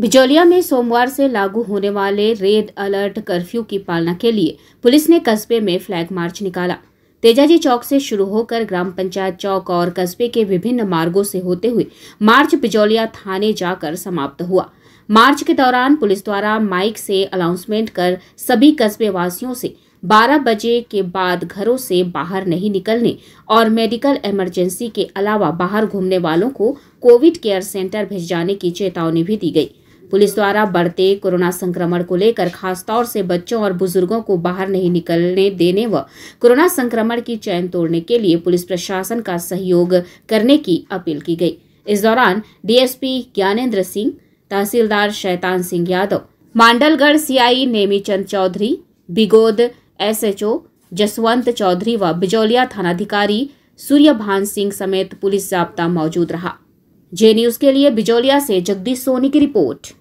बिजौलिया में सोमवार से लागू होने वाले रेड अलर्ट कर्फ्यू की पालना के लिए पुलिस ने कस्बे में फ्लैग मार्च निकाला तेजाजी चौक से शुरू होकर ग्राम पंचायत चौक और कस्बे के विभिन्न मार्गों से होते हुए मार्च बिजौलिया थाने जाकर समाप्त हुआ मार्च के दौरान पुलिस द्वारा माइक से अनाउंसमेंट कर सभी कस्बे वासियों से 12 बजे के बाद घरों से बाहर नहीं निकलने और मेडिकल इमरजेंसी के अलावा बाहर घूमने वालों को कोविड केयर सेंटर भेज जाने की चेतावनी भी दी गई पुलिस द्वारा बढ़ते कोरोना संक्रमण को लेकर खासतौर से बच्चों और बुजुर्गों को बाहर नहीं निकलने देने व कोरोना संक्रमण की चैन तोड़ने के लिए पुलिस प्रशासन का सहयोग करने की अपील की गई इस दौरान DSP Gyanendra Singh tehsildar Shaitan Singh Yadav Mandalgarh CI Nemichand Chaudhary Bigod SHO Jaswant Chaudhary व बिजौलिया थानाधिकारी सूर्यभान सिंह समेत पुलिस जाब्ता मौजूद रहा जे न्यूज के लिए बिजौलिया से जगदीश सोनी की रिपोर्ट